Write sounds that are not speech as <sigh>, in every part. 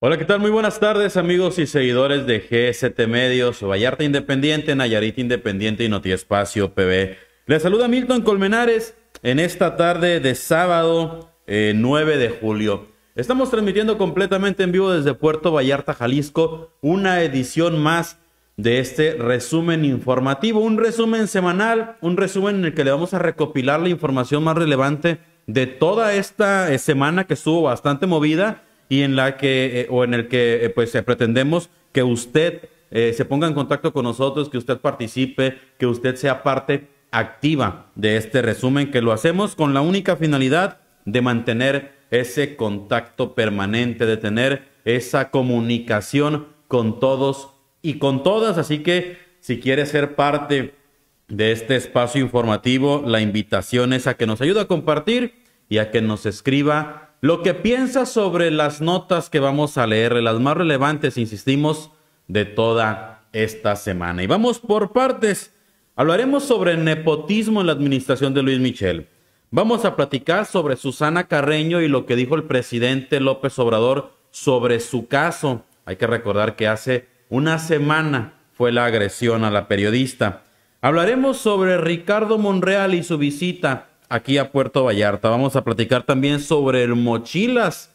Hola, ¿qué tal? Muy buenas tardes, amigos y seguidores de GST Medios, Vallarta Independiente, Nayarit Independiente y Espacio PB. Les saluda Milton Colmenares en esta tarde de sábado 9 eh, de julio. Estamos transmitiendo completamente en vivo desde Puerto Vallarta, Jalisco, una edición más de este resumen informativo, un resumen semanal, un resumen en el que le vamos a recopilar la información más relevante de toda esta eh, semana que estuvo bastante movida y en la que, eh, o en el que eh, pues eh, pretendemos que usted se ponga en contacto con nosotros, que usted participe, que usted sea parte activa de este resumen que lo hacemos con la única finalidad de mantener ese contacto permanente, de tener esa comunicación con todos y con todas. Así que si quiere ser parte de este espacio informativo, la invitación es a que nos ayude a compartir y a que nos escriba lo que piensa sobre las notas que vamos a leer, las más relevantes, insistimos, de toda esta semana. Y vamos por partes. Hablaremos sobre el nepotismo en la administración de Luis Michel. Vamos a platicar sobre Susana Carreño y lo que dijo el presidente López Obrador sobre su caso. Hay que recordar que hace una semana fue la agresión a la periodista. Hablaremos sobre Ricardo Monreal y su visita aquí a Puerto Vallarta. Vamos a platicar también sobre el Mochilas.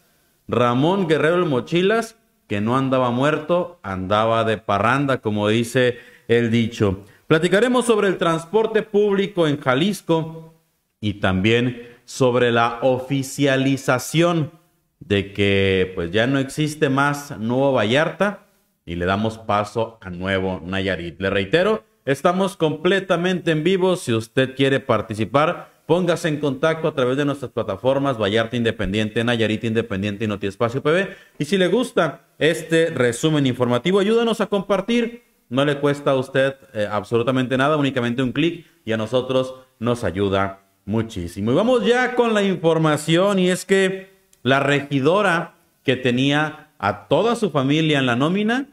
Ramón Guerrero el Mochilas, que no andaba muerto, andaba de parranda, como dice el dicho. Platicaremos sobre el transporte público en Jalisco y también sobre la oficialización de que pues ya no existe más Nuevo Vallarta y le damos paso a Nuevo Nayarit. Le reitero, estamos completamente en vivo si usted quiere participar Póngase en contacto a través de nuestras plataformas Vallarta Independiente, Nayarit Independiente y Noti Espacio PB. Y si le gusta este resumen informativo, ayúdanos a compartir. No le cuesta a usted eh, absolutamente nada, únicamente un clic y a nosotros nos ayuda muchísimo. Y vamos ya con la información y es que la regidora que tenía a toda su familia en la nómina,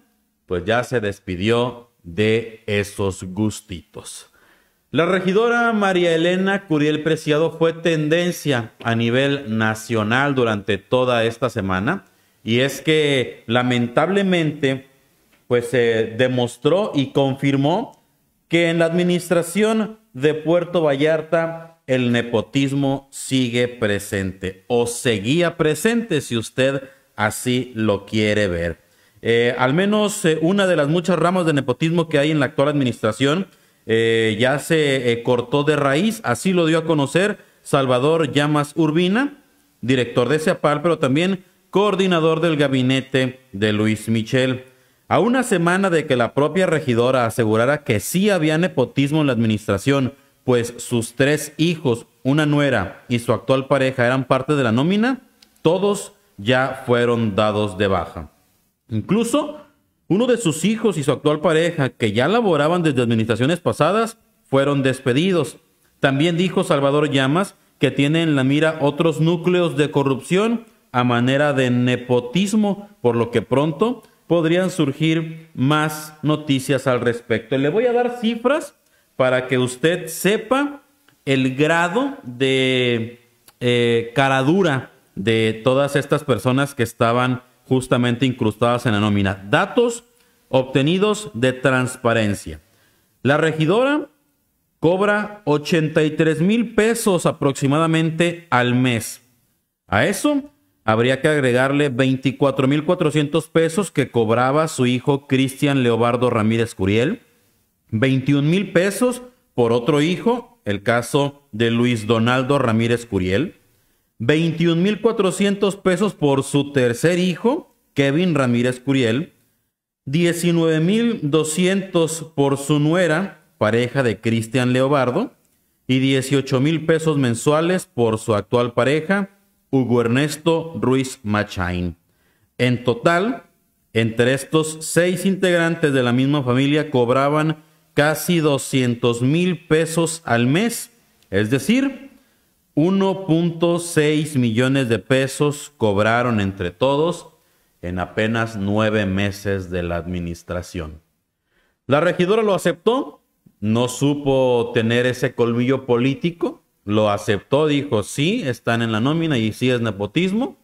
pues ya se despidió de esos gustitos. La regidora María Elena Curiel Preciado fue tendencia a nivel nacional durante toda esta semana y es que lamentablemente pues se demostró y confirmó que en la administración de Puerto Vallarta el nepotismo sigue presente o seguía presente si usted así lo quiere ver. Eh, al menos eh, una de las muchas ramas de nepotismo que hay en la actual administración eh, ya se eh, cortó de raíz, así lo dio a conocer Salvador Llamas Urbina, director de CEPAL, pero también coordinador del gabinete de Luis Michel. A una semana de que la propia regidora asegurara que sí había nepotismo en la administración, pues sus tres hijos, una nuera y su actual pareja eran parte de la nómina, todos ya fueron dados de baja. Incluso uno de sus hijos y su actual pareja, que ya laboraban desde administraciones pasadas, fueron despedidos. También dijo Salvador Llamas que tiene en la mira otros núcleos de corrupción a manera de nepotismo, por lo que pronto podrían surgir más noticias al respecto. Le voy a dar cifras para que usted sepa el grado de eh, caradura de todas estas personas que estaban justamente incrustadas en la nómina. Datos obtenidos de transparencia. La regidora cobra 83 mil pesos aproximadamente al mes. A eso habría que agregarle 24 mil 400 pesos que cobraba su hijo Cristian Leobardo Ramírez Curiel, 21 mil pesos por otro hijo, el caso de Luis Donaldo Ramírez Curiel, 21.400 pesos por su tercer hijo, Kevin Ramírez Curiel. 19.200 por su nuera, pareja de Cristian Leobardo. Y 18.000 pesos mensuales por su actual pareja, Hugo Ernesto Ruiz Machain. En total, entre estos seis integrantes de la misma familia cobraban casi 200,000 mil pesos al mes, es decir, 1.6 millones de pesos cobraron entre todos en apenas nueve meses de la administración. La regidora lo aceptó, no supo tener ese colmillo político, lo aceptó, dijo, sí, están en la nómina y sí es nepotismo.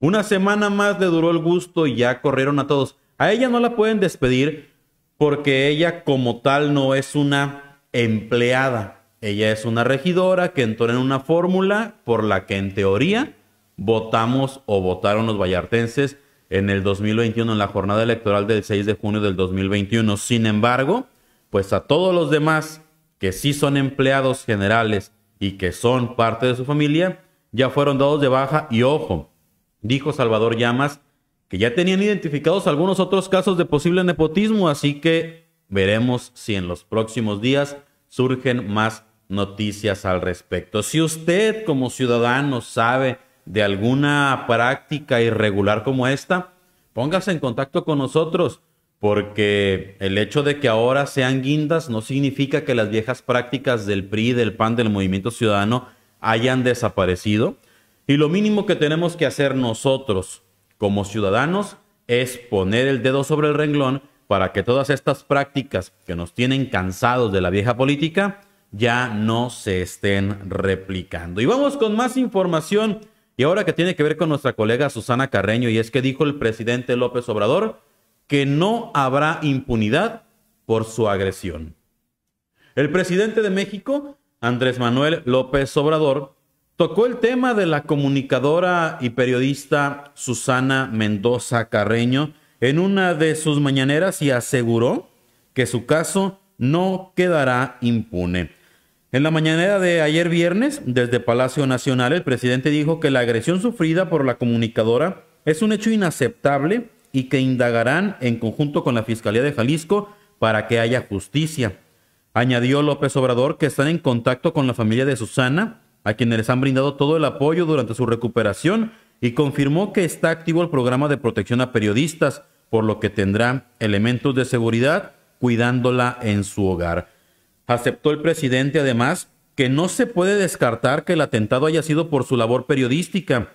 Una semana más le duró el gusto y ya corrieron a todos. A ella no la pueden despedir porque ella como tal no es una empleada. Ella es una regidora que entró en una fórmula por la que en teoría votamos o votaron los vallartenses en el 2021, en la jornada electoral del 6 de junio del 2021. Sin embargo, pues a todos los demás que sí son empleados generales y que son parte de su familia, ya fueron dados de baja y ojo, dijo Salvador Llamas, que ya tenían identificados algunos otros casos de posible nepotismo, así que veremos si en los próximos días surgen más noticias al respecto. Si usted como ciudadano sabe de alguna práctica irregular como esta, póngase en contacto con nosotros, porque el hecho de que ahora sean guindas no significa que las viejas prácticas del PRI, del PAN, del movimiento ciudadano hayan desaparecido. Y lo mínimo que tenemos que hacer nosotros como ciudadanos es poner el dedo sobre el renglón para que todas estas prácticas que nos tienen cansados de la vieja política ya no se estén replicando. Y vamos con más información y ahora que tiene que ver con nuestra colega Susana Carreño y es que dijo el presidente López Obrador que no habrá impunidad por su agresión. El presidente de México, Andrés Manuel López Obrador, tocó el tema de la comunicadora y periodista Susana Mendoza Carreño en una de sus mañaneras y aseguró que su caso no quedará impune. En la mañanera de ayer viernes, desde Palacio Nacional, el presidente dijo que la agresión sufrida por la comunicadora es un hecho inaceptable y que indagarán en conjunto con la Fiscalía de Jalisco para que haya justicia. Añadió López Obrador que están en contacto con la familia de Susana, a quienes les han brindado todo el apoyo durante su recuperación y confirmó que está activo el programa de protección a periodistas, por lo que tendrá elementos de seguridad cuidándola en su hogar. Aceptó el presidente además que no se puede descartar que el atentado haya sido por su labor periodística,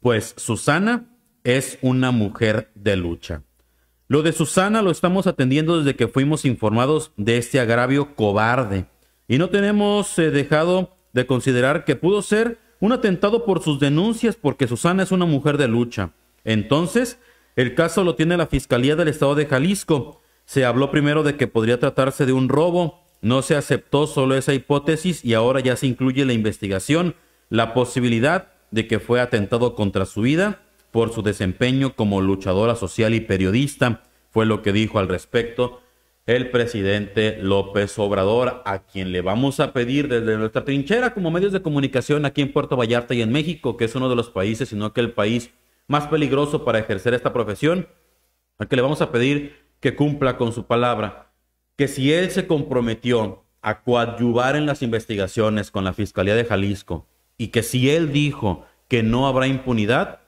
pues Susana es una mujer de lucha. Lo de Susana lo estamos atendiendo desde que fuimos informados de este agravio cobarde y no tenemos eh, dejado de considerar que pudo ser un atentado por sus denuncias porque Susana es una mujer de lucha. Entonces, el caso lo tiene la Fiscalía del Estado de Jalisco. Se habló primero de que podría tratarse de un robo, no se aceptó solo esa hipótesis y ahora ya se incluye la investigación, la posibilidad de que fue atentado contra su vida por su desempeño como luchadora social y periodista, fue lo que dijo al respecto el presidente López Obrador, a quien le vamos a pedir desde nuestra trinchera como medios de comunicación aquí en Puerto Vallarta y en México, que es uno de los países, sino que el país más peligroso para ejercer esta profesión, a que le vamos a pedir que cumpla con su palabra, que si él se comprometió a coadyuvar en las investigaciones con la Fiscalía de Jalisco y que si él dijo que no habrá impunidad,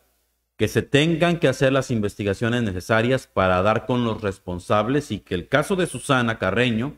que se tengan que hacer las investigaciones necesarias para dar con los responsables y que el caso de Susana Carreño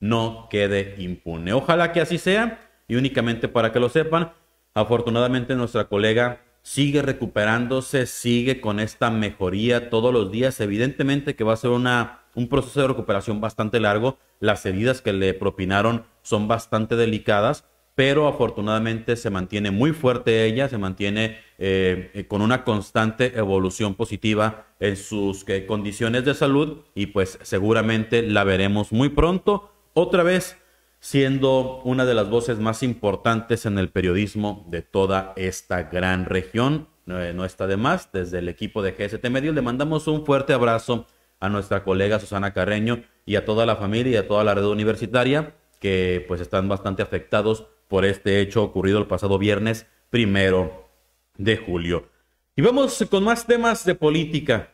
no quede impune. Ojalá que así sea y únicamente para que lo sepan, afortunadamente nuestra colega sigue recuperándose, sigue con esta mejoría todos los días. Evidentemente que va a ser una, un proceso de recuperación bastante largo. Las heridas que le propinaron son bastante delicadas, pero afortunadamente se mantiene muy fuerte ella, se mantiene eh, eh, con una constante evolución positiva en sus eh, condiciones de salud y pues seguramente la veremos muy pronto otra vez siendo una de las voces más importantes en el periodismo de toda esta gran región. no eh, está de más, desde el equipo de GST Medios le mandamos un fuerte abrazo a nuestra colega Susana Carreño y a toda la familia y a toda la red universitaria que pues están bastante afectados por este hecho ocurrido el pasado viernes primero de julio. Y vamos con más temas de política.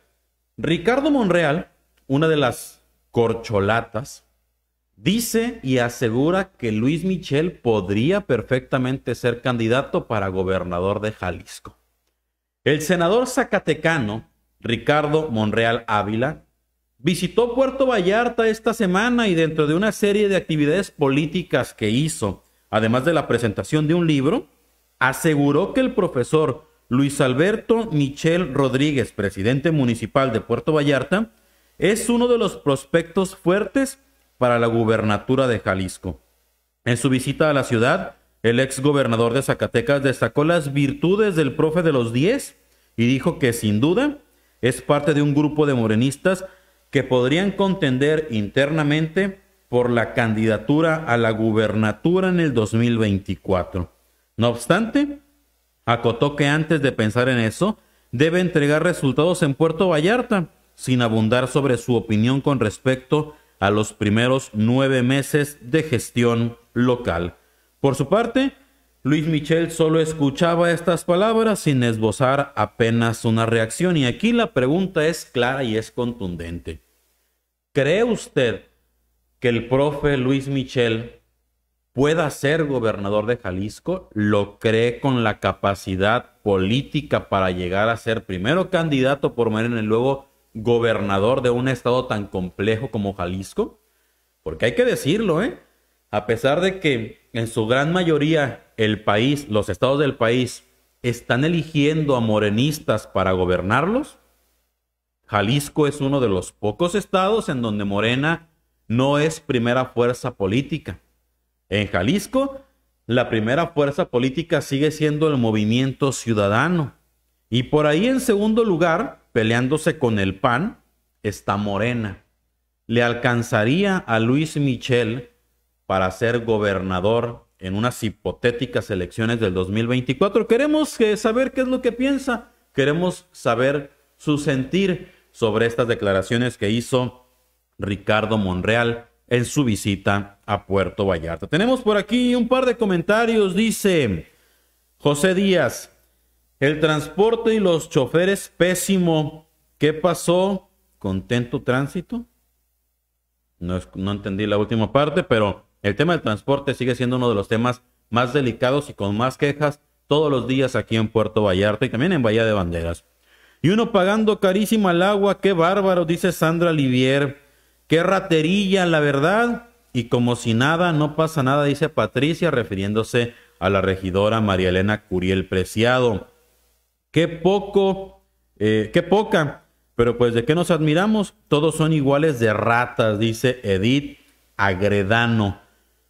Ricardo Monreal, una de las corcholatas, Dice y asegura que Luis Michel podría perfectamente ser candidato para gobernador de Jalisco. El senador zacatecano Ricardo Monreal Ávila visitó Puerto Vallarta esta semana y dentro de una serie de actividades políticas que hizo, además de la presentación de un libro, aseguró que el profesor Luis Alberto Michel Rodríguez, presidente municipal de Puerto Vallarta, es uno de los prospectos fuertes para la gubernatura de Jalisco. En su visita a la ciudad, el ex gobernador de Zacatecas destacó las virtudes del profe de los 10 y dijo que sin duda es parte de un grupo de morenistas que podrían contender internamente por la candidatura a la gubernatura en el 2024. No obstante, acotó que antes de pensar en eso, debe entregar resultados en Puerto Vallarta, sin abundar sobre su opinión con respecto a los primeros nueve meses de gestión local. Por su parte, Luis Michel solo escuchaba estas palabras sin esbozar apenas una reacción y aquí la pregunta es clara y es contundente. ¿Cree usted que el profe Luis Michel pueda ser gobernador de Jalisco? ¿Lo cree con la capacidad política para llegar a ser primero candidato por Morena y luego gobernador de un estado tan complejo como Jalisco? Porque hay que decirlo, ¿eh? A pesar de que en su gran mayoría el país, los estados del país, están eligiendo a morenistas para gobernarlos, Jalisco es uno de los pocos estados en donde Morena no es primera fuerza política. En Jalisco, la primera fuerza política sigue siendo el movimiento ciudadano. Y por ahí en segundo lugar, peleándose con el PAN está Morena. ¿Le alcanzaría a Luis Michel para ser gobernador en unas hipotéticas elecciones del 2024? Queremos eh, saber qué es lo que piensa. Queremos saber su sentir sobre estas declaraciones que hizo Ricardo Monreal en su visita a Puerto Vallarta. Tenemos por aquí un par de comentarios. Dice José Díaz, el transporte y los choferes pésimo. ¿Qué pasó? ¿Contento tránsito? No, entendí la última parte, pero el tema del transporte sigue siendo uno de los temas más delicados y con más quejas todos los días aquí en Puerto Vallarta y también en Bahía de Banderas. Y uno pagando carísima el agua, qué bárbaro, dice Sandra Livier. Qué raterilla, la verdad. Y como si nada, no pasa nada, dice Patricia, refiriéndose a la regidora María Elena Curiel Preciado. Qué poco, eh, qué poca. Pero pues de qué nos admiramos, todos son iguales de ratas, dice Edith Agredano.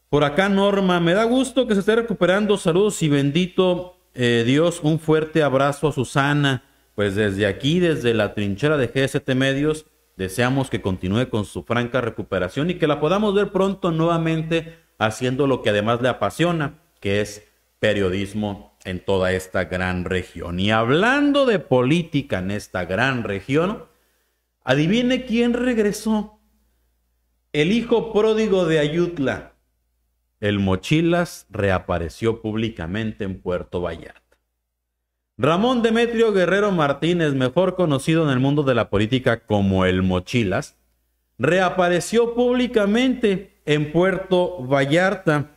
Por acá Norma, me da gusto que se esté recuperando. Saludos y bendito eh, Dios, un fuerte abrazo a Susana. Pues desde aquí, desde la trinchera de GST Medios, deseamos que continúe con su franca recuperación y que la podamos ver pronto nuevamente haciendo lo que además le apasiona, que es periodismo en toda esta gran región. Y hablando de política en esta gran región, adivine quién regresó. El hijo pródigo de Ayutla, el Mochilas, reapareció públicamente en Puerto Vallarta. Ramón Demetrio Guerrero Martínez, mejor conocido en el mundo de la política como el Mochilas, reapareció públicamente en Puerto Vallarta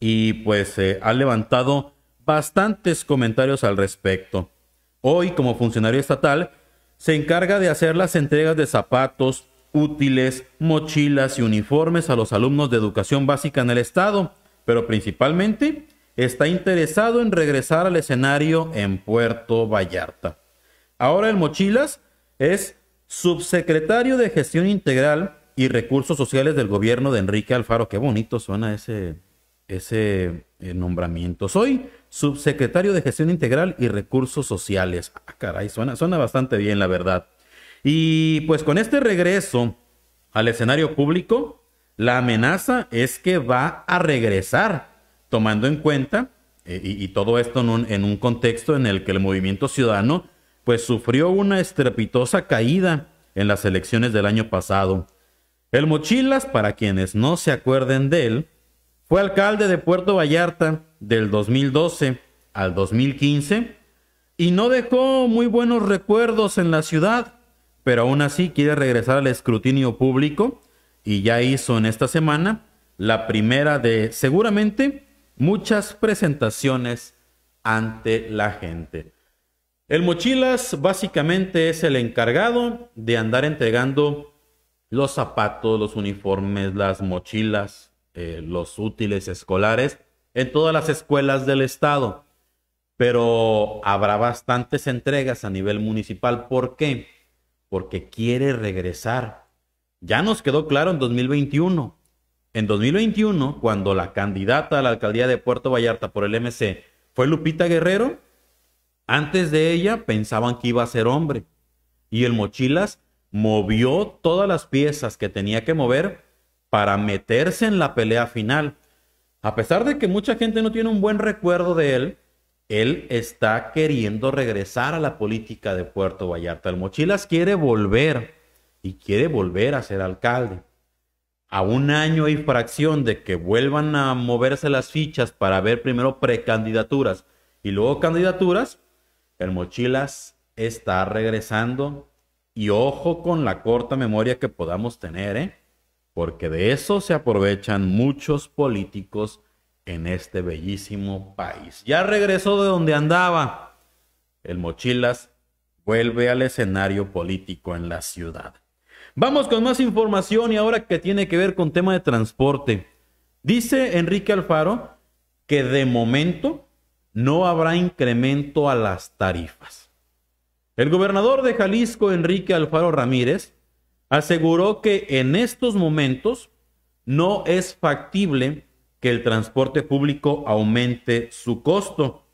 y pues ha levantado bastantes comentarios al respecto. Hoy, como funcionario estatal, se encarga de hacer las entregas de zapatos, útiles, mochilas y uniformes a los alumnos de educación básica en el estado, pero principalmente está interesado en regresar al escenario en Puerto Vallarta. Ahora el Mochilas es subsecretario de Gestión Integral y Recursos Sociales del gobierno de Enrique Alfaro. Qué bonito suena ese, ese eh, nombramiento. Soy subsecretario de Gestión Integral y Recursos Sociales. Ah, caray, suena, bastante bien, la verdad. Y pues con este regreso al escenario público, la amenaza es que va a regresar, tomando en cuenta, eh, y, todo esto en un, en un contexto en el que el movimiento ciudadano pues sufrió una estrepitosa caída en las elecciones del año pasado. El Mochilas, para quienes no se acuerden de él, fue alcalde de Puerto Vallarta del 2012 al 2015 y no dejó muy buenos recuerdos en la ciudad, pero aún así quiere regresar al escrutinio público y ya hizo en esta semana la primera de seguramente muchas presentaciones ante la gente. El mochilas básicamente es el encargado de andar entregando los zapatos, los uniformes, las mochilas, eh, los útiles escolares en todas las escuelas del estado, pero habrá bastantes entregas a nivel municipal. ¿Por qué? Porque quiere regresar. Ya nos quedó claro en 2021. En 2021, cuando la candidata a la alcaldía de Puerto Vallarta por el MC fue Lupita Guerrero, antes de ella pensaban que iba a ser hombre. Y el Mochilas movió todas las piezas que tenía que mover para meterse en la pelea final. A pesar de que mucha gente no tiene un buen recuerdo de él, él está queriendo regresar a la política de Puerto Vallarta. El Mochilas quiere volver y quiere volver a ser alcalde. A un año y fracción de que vuelvan a moverse las fichas para ver primero precandidaturas y luego candidaturas, el Mochilas está regresando y ojo con la corta memoria que podamos tener, ¿eh? porque de eso se aprovechan muchos políticos en este bellísimo país. Ya regresó de donde andaba. El Mochilas vuelve al escenario político en la ciudad. Vamos con más información y ahora que tiene que ver con tema de transporte. Dice Enrique Alfaro que de momento no habrá incremento a las tarifas. El gobernador de Jalisco, Enrique Alfaro Ramírez, aseguró que en estos momentos no es factible que el transporte público aumente su costo,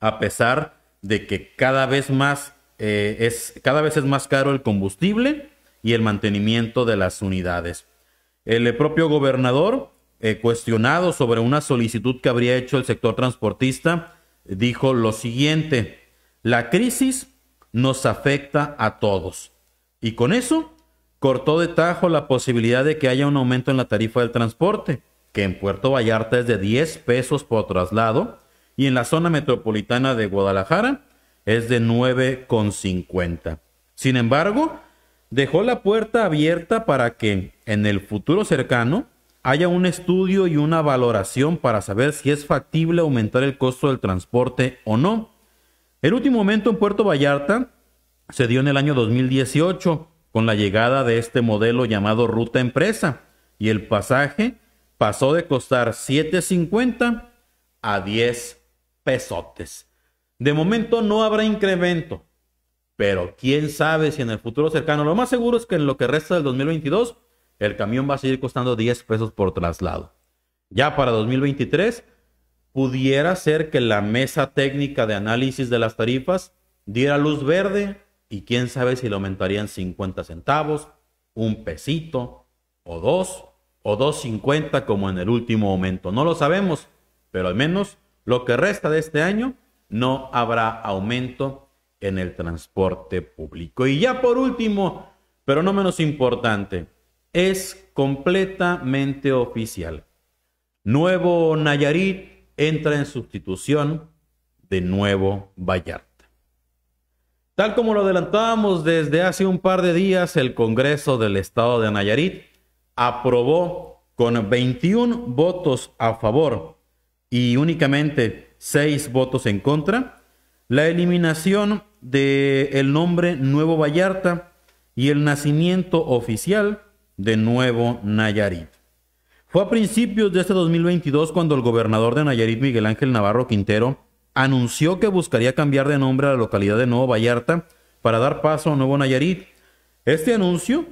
a pesar de que cada vez más eh, es cada vez es más caro el combustible y el mantenimiento de las unidades. El eh, propio gobernador, eh, cuestionado sobre una solicitud que habría hecho el sector transportista, dijo lo siguiente: la crisis nos afecta a todos y con eso cortó de tajo la posibilidad de que haya un aumento en la tarifa del transporte, que en Puerto Vallarta es de 10 pesos por traslado y en la zona metropolitana de Guadalajara es de 9,50. Sin embargo, dejó la puerta abierta para que en el futuro cercano haya un estudio y una valoración para saber si es factible aumentar el costo del transporte o no. El último aumento en Puerto Vallarta se dio en el año 2018 con la llegada de este modelo llamado ruta empresa y el pasaje pasó de costar 7.50 a 10 pesotes. De momento no habrá incremento, pero quién sabe si en el futuro cercano, lo más seguro es que en lo que resta del 2022, el camión va a seguir costando 10 pesos por traslado. Ya para 2023, pudiera ser que la mesa técnica de análisis de las tarifas diera luz verde y quién sabe si lo aumentarían 50 centavos, un pesito, o dos, o dos cincuenta como en el último aumento. No lo sabemos, pero al menos lo que resta de este año no habrá aumento en el transporte público. Y ya por último, pero no menos importante, es completamente oficial. Nuevo Nayarit entra en sustitución de Nuevo Vallarta. Tal como lo adelantábamos desde hace un par de días, el Congreso del Estado de Nayarit aprobó con 21 votos a favor y únicamente 6 votos en contra la eliminación del nombre Nuevo Vallarta y el nacimiento oficial de Nuevo Nayarit. Fue a principios de este 2022 cuando el gobernador de Nayarit, Miguel Ángel Navarro Quintero, anunció que buscaría cambiar de nombre a la localidad de Nuevo Vallarta para dar paso a Nuevo Nayarit. Este anuncio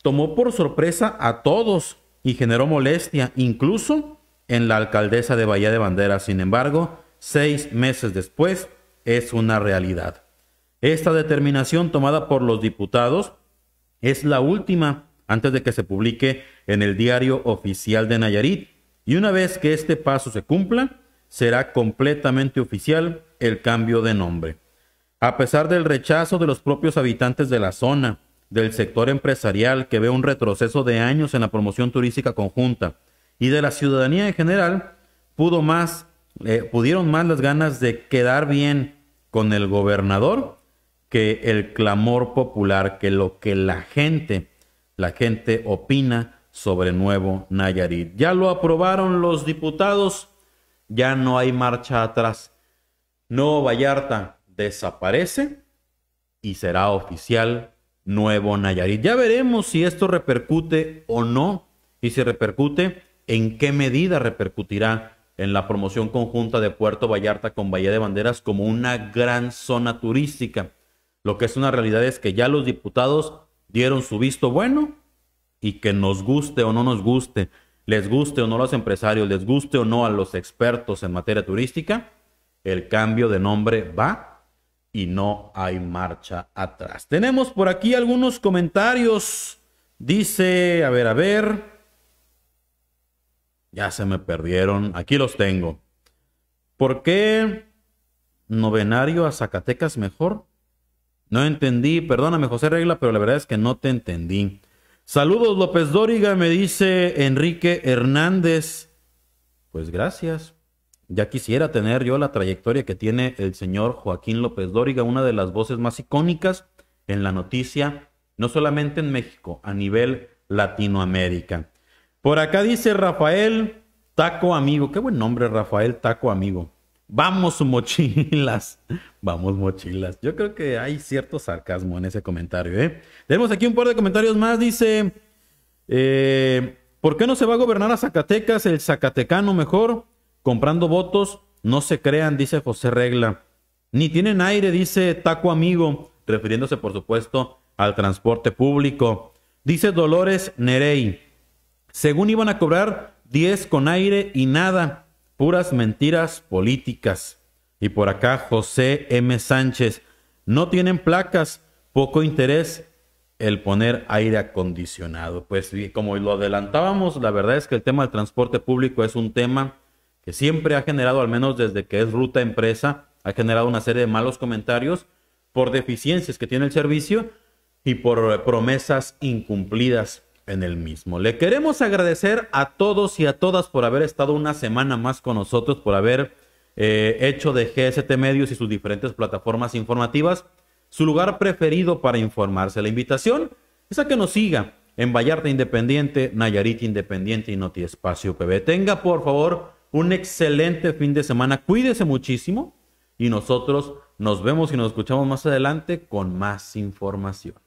tomó por sorpresa a todos y generó molestia, incluso en la alcaldesa de Bahía de Banderas. Sin embargo, seis meses después, es una realidad. Esta determinación tomada por los diputados es la última antes de que se publique en el diario oficial de Nayarit. Y una vez que este paso se cumpla, será completamente oficial el cambio de nombre. A pesar del rechazo de los propios habitantes de la zona, del sector empresarial que ve un retroceso de años en la promoción turística conjunta y de la ciudadanía en general, pudo más, eh, pudieron más las ganas de quedar bien con el gobernador que el clamor popular, que lo que la gente, la gente opina sobre Nuevo Nayarit. Ya lo aprobaron los diputados ya no hay marcha atrás. Nuevo Vallarta desaparece y será oficial nuevo Nayarit. Ya veremos si esto repercute o no y si repercute, en qué medida repercutirá en la promoción conjunta de Puerto Vallarta con Bahía de Banderas como una gran zona turística. Lo que es una realidad es que ya los diputados dieron su visto bueno y que nos guste o no nos guste, les guste o no a los empresarios, les guste o no a los expertos en materia turística, el cambio de nombre va y no hay marcha atrás. Tenemos por aquí algunos comentarios. Dice, a ver, a ver. Ya se me perdieron. Aquí los tengo. ¿Por qué novenario a Zacatecas mejor? No entendí. Perdóname, José Regla, pero la verdad es que no te entendí. Saludos López Dóriga, me dice Enrique Hernández. Pues gracias. Ya quisiera tener yo la trayectoria que tiene el señor Joaquín López Dóriga, una de las voces más icónicas en la noticia, no solamente en México, a nivel Latinoamérica. Por acá dice Rafael Taco Amigo. Qué buen nombre, Rafael Taco Amigo. Vamos mochilas, <laughs> vamos mochilas. Yo creo que hay cierto sarcasmo en ese comentario. ¿eh? Tenemos aquí un par de comentarios más. Dice, eh, ¿por qué no se va a gobernar a Zacatecas el Zacatecano mejor? Comprando votos, no se crean, dice José Regla. Ni tienen aire, dice Taco Amigo, refiriéndose por supuesto al transporte público. Dice Dolores Nerey, según iban a cobrar 10 con aire y nada puras mentiras políticas. Y por acá José M. Sánchez, no tienen placas, poco interés el poner aire acondicionado. Pues como lo adelantábamos, la verdad es que el tema del transporte público es un tema que siempre ha generado, al menos desde que es ruta empresa, ha generado una serie de malos comentarios por deficiencias que tiene el servicio y por promesas incumplidas en el mismo. Le queremos agradecer a todos y a todas por haber estado una semana más con nosotros, por haber eh, hecho de GST Medios y sus diferentes plataformas informativas su lugar preferido para informarse. La invitación es a que nos siga en Vallarta Independiente, Nayarit Independiente y Noti Espacio PB. Tenga, por favor, un excelente fin de semana. Cuídese muchísimo y nosotros nos vemos y nos escuchamos más adelante con más información.